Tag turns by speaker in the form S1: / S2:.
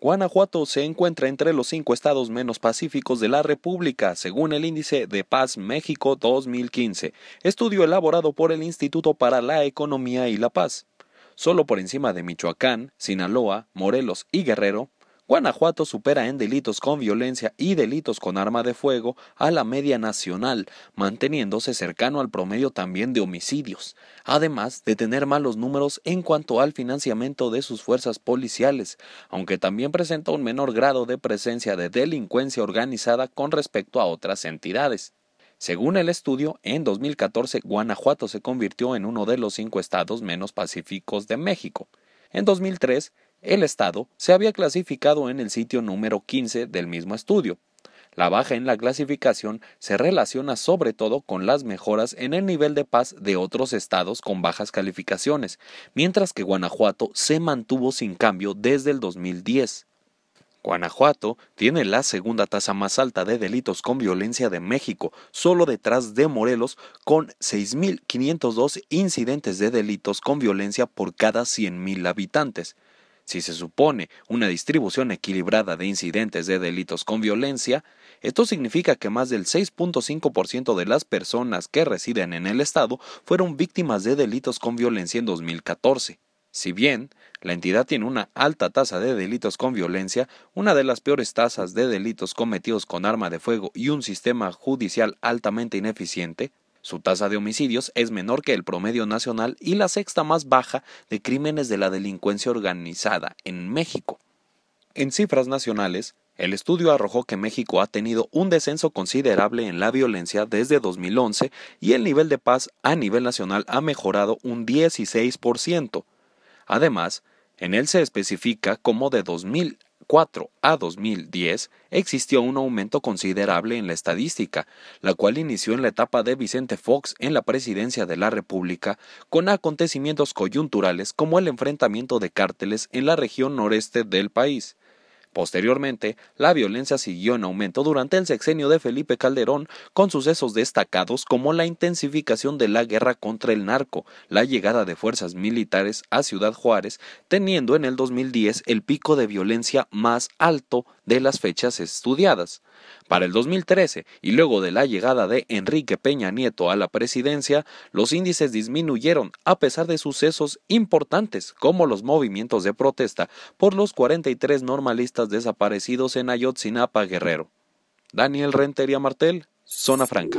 S1: Guanajuato se encuentra entre los cinco estados menos pacíficos de la República, según el índice de Paz México 2015, estudio elaborado por el Instituto para la Economía y la Paz. Solo por encima de Michoacán, Sinaloa, Morelos y Guerrero Guanajuato supera en delitos con violencia y delitos con arma de fuego a la media nacional, manteniéndose cercano al promedio también de homicidios, además de tener malos números en cuanto al financiamiento de sus fuerzas policiales, aunque también presenta un menor grado de presencia de delincuencia organizada con respecto a otras entidades. Según el estudio, en 2014 Guanajuato se convirtió en uno de los cinco estados menos pacíficos de México. En 2003, el Estado se había clasificado en el sitio número 15 del mismo estudio. La baja en la clasificación se relaciona sobre todo con las mejoras en el nivel de paz de otros estados con bajas calificaciones, mientras que Guanajuato se mantuvo sin cambio desde el 2010. Guanajuato tiene la segunda tasa más alta de delitos con violencia de México, solo detrás de Morelos, con 6.502 incidentes de delitos con violencia por cada 100.000 habitantes. Si se supone una distribución equilibrada de incidentes de delitos con violencia, esto significa que más del 6.5% de las personas que residen en el Estado fueron víctimas de delitos con violencia en 2014. Si bien la entidad tiene una alta tasa de delitos con violencia, una de las peores tasas de delitos cometidos con arma de fuego y un sistema judicial altamente ineficiente, su tasa de homicidios es menor que el promedio nacional y la sexta más baja de crímenes de la delincuencia organizada en México. En cifras nacionales, el estudio arrojó que México ha tenido un descenso considerable en la violencia desde 2011 y el nivel de paz a nivel nacional ha mejorado un 16%. Además, en él se especifica cómo de 2000 dos a 2010 existió un aumento considerable en la estadística, la cual inició en la etapa de Vicente Fox en la presidencia de la República, con acontecimientos coyunturales como el enfrentamiento de cárteles en la región noreste del país. Posteriormente, la violencia siguió en aumento durante el sexenio de Felipe Calderón, con sucesos destacados como la intensificación de la guerra contra el narco, la llegada de fuerzas militares a Ciudad Juárez, teniendo en el 2010 el pico de violencia más alto de las fechas estudiadas. Para el 2013 y luego de la llegada de Enrique Peña Nieto a la presidencia, los índices disminuyeron a pesar de sucesos importantes como los movimientos de protesta por los 43 normalistas desaparecidos en Ayotzinapa Guerrero. Daniel Rentería Martel, Zona Franca.